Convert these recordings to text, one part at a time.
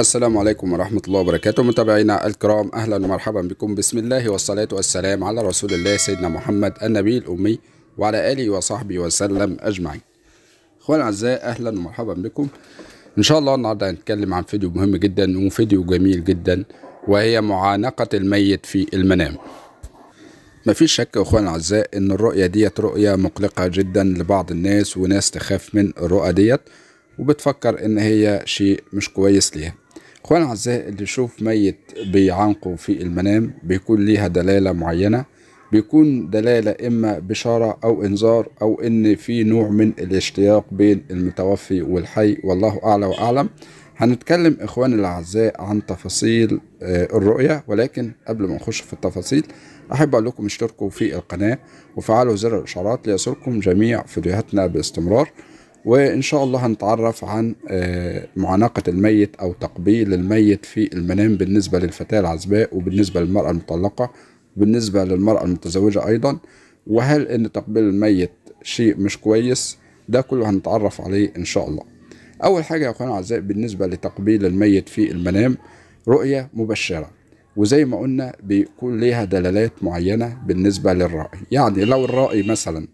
السلام عليكم ورحمة الله وبركاته متابعينا الكرام أهلا ومرحبا بكم بسم الله والصلاة والسلام على رسول الله سيدنا محمد النبي الأمي وعلى آله وصحبه وسلم أجمعين أخواني الأعزاء أهلا ومرحبا بكم إن شاء الله النهاردة هنتكلم عن فيديو مهم جدا وفيديو جميل جدا وهي معانقة الميت في المنام مفيش شك يا اخوانا الاعزاء ان الرؤيه ديت رؤيه مقلقه جدا لبعض الناس وناس تخاف من الرؤى ديت وبتفكر ان هي شيء مش كويس ليها اخوانا الاعزاء اللي يشوف ميت بيعانقه في المنام بيكون ليها دلاله معينه بيكون دلاله اما بشاره او انذار او ان في نوع من الاشتياق بين المتوفي والحي والله اعلى واعلم هنتكلم اخواني الاعزاء عن تفاصيل آه، الرؤيه ولكن قبل ما نخش في التفاصيل احب اقول لكم اشتركوا في القناه وفعلوا زر الاشعارات ليصلكم جميع فيديوهاتنا باستمرار وإن شاء الله هنتعرف عن آه، معانقة الميت أو تقبيل الميت في المنام بالنسبة للفتاة العزباء وبالنسبة للمرأة المطلقة وبالنسبة للمرأة المتزوجة أيضا وهل إن تقبيل الميت شيء مش كويس ده كله هنتعرف عليه إن شاء الله أول حاجة يا أخوان أعزائي بالنسبة لتقبيل الميت في المنام رؤية مبشرة وزي ما قلنا بيكون ليها دلالات معينة بالنسبة للرأي يعني لو الرأي مثلا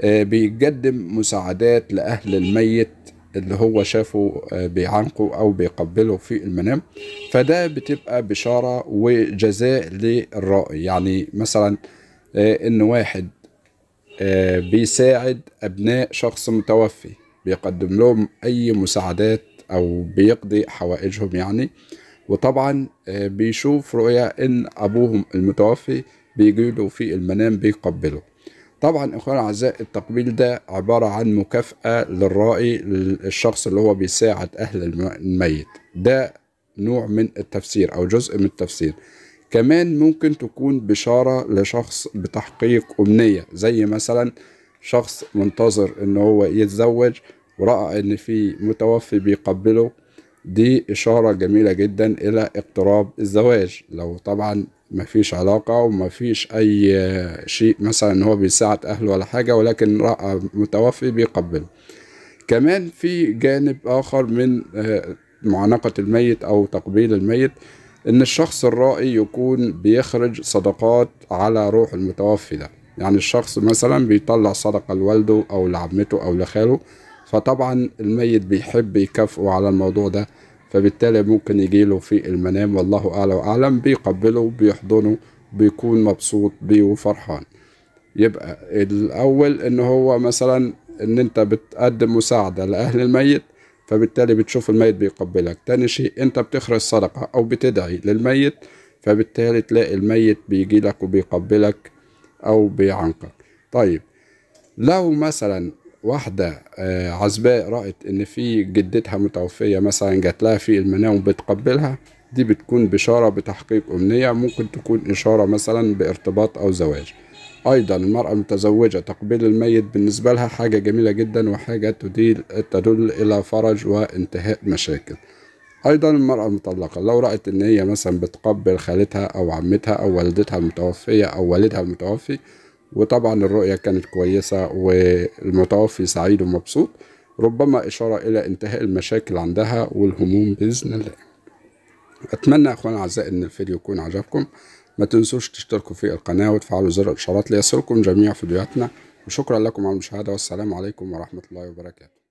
آه، بيقدم مساعدات لأهل الميت اللي هو شافه آه، بيعانقوا أو بيقبله في المنام فده بتبقى بشارة وجزاء للرائي يعني مثلا آه، إن واحد بيساعد أبناء شخص متوفي بيقدم لهم أي مساعدات أو بيقضي حوائجهم يعني وطبعا بيشوف رؤيا إن أبوهم المتوفي بيجيله في المنام بيقبله طبعا اخوان الاعزاء التقبيل ده عباره عن مكافاه للرائي للشخص اللي هو بيساعد اهل الميت ده نوع من التفسير او جزء من التفسير كمان ممكن تكون بشارة لشخص بتحقيق أمنية زي مثلا شخص منتظر إن هو يتزوج ورأى إن في متوفي بيقبله دي إشارة جميلة جدا إلى اقتراب الزواج لو طبعا مفيش علاقة ومفيش أي شيء مثلا هو بيساعد أهله ولا حاجة ولكن رأى متوفي بيقبله كمان في جانب آخر من آه، معانقة الميت أو تقبيل الميت إن الشخص الرائي يكون بيخرج صدقات على روح المتوفي ده يعني الشخص مثلا بيطلع صدقة لوالده أو لعمته أو لخاله فطبعا الميت بيحب يكافئه على الموضوع ده فبالتالي ممكن يجيله في المنام والله أعلى وأعلم بيقبله بيحضنه بيكون مبسوط بيه وفرحان يبقى الأول إن هو مثلا إن أنت بتقدم مساعدة لأهل الميت فبالتالي بتشوف الميت بيقبلك تاني شيء أنت بتخرج صدقة أو بتدعي للميت فبالتالي تلاقي الميت بيجيلك وبيقبلك أو بيعنقك طيب لو مثلا واحدة آه، عزباء رأت إن في جدتها متوفية مثلا جات لها في المنام وبتقبلها دي بتكون بشارة بتحقيق أمنية ممكن تكون إشارة مثلا بارتباط أو زواج أيضا المرأة المتزوجة تقبيل الميت بالنسبة لها حاجة جميلة جدا وحاجة تدل, تدل إلى فرج وانتهاء مشاكل أيضا المرأة المطلقة لو رأت إن هي مثلا بتقبل خالتها أو عمتها أو والدتها المتوفية أو والدها المتوفي وطبعا الرؤية كانت كويسة والمتوفي سعيد ومبسوط ربما إشارة إلى انتهاء المشاكل عندها والهموم بإذن الله أتمنى أخوان أعزائي إن الفيديو يكون عجبكم ما تنسوش تشتركوا في القناة وتفعلوا زر الإشارات ليصلكم جميع فيديوهاتنا وشكرا لكم على المشاهدة والسلام عليكم ورحمة الله وبركاته